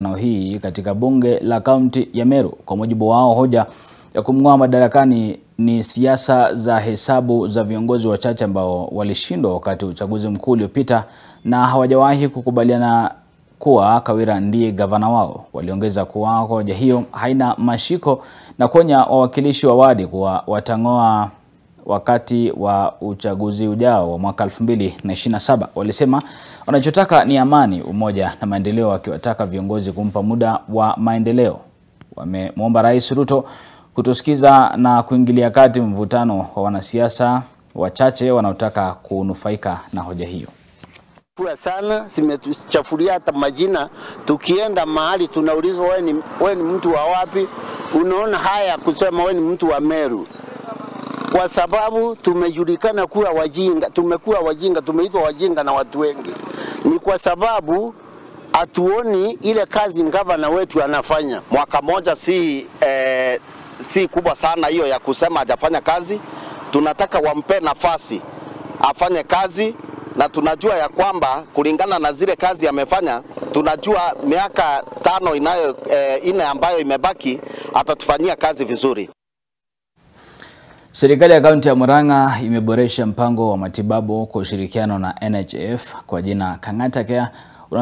nao hii katika bunge la kaunti ya Meru. Kwa mujibu wao, hoja ya kumng'oa madarakani ni siasa za hesabu za viongozi wachache ambao walishindwa wakati uchaguzi mkuu uliopita na hawajawahi kukubaliana kuwa Kawira ndiye gavana wao. Waliongeza kuwa hoja hiyo haina mashiko na kuonya wawakilishi wa wadi kuwa watang'oa wakati wa uchaguzi ujao wa mwaka 2027. Walisema Wanachotaka ni amani, umoja na maendeleo, wakiwataka viongozi kumpa muda wa maendeleo. Wamemwomba Rais Ruto kutosikiza na kuingilia kati mvutano wa wanasiasa wachache wanaotaka kunufaika na hoja hiyo kura sana zimetuchafulia hata majina. Tukienda mahali tunaulizwa, wewe ni, we ni mtu wa wapi? Unaona haya kusema wewe ni mtu wa Meru, kwa sababu tumejulikana kuwa wajinga, tumekuwa wajinga, tumeitwa wajinga na watu wengi ni kwa sababu hatuoni ile kazi ngavana wetu anafanya. Mwaka moja si, eh, si kubwa sana hiyo ya kusema hajafanya kazi. Tunataka wampe nafasi afanye kazi, na tunajua ya kwamba kulingana na zile kazi amefanya, tunajua miaka tano inayo eh, ine ambayo imebaki atatufanyia kazi vizuri. Serikali ya kaunti ya Murang'a imeboresha mpango wa matibabu kwa ushirikiano na NHIF kwa jina Kang'ata Care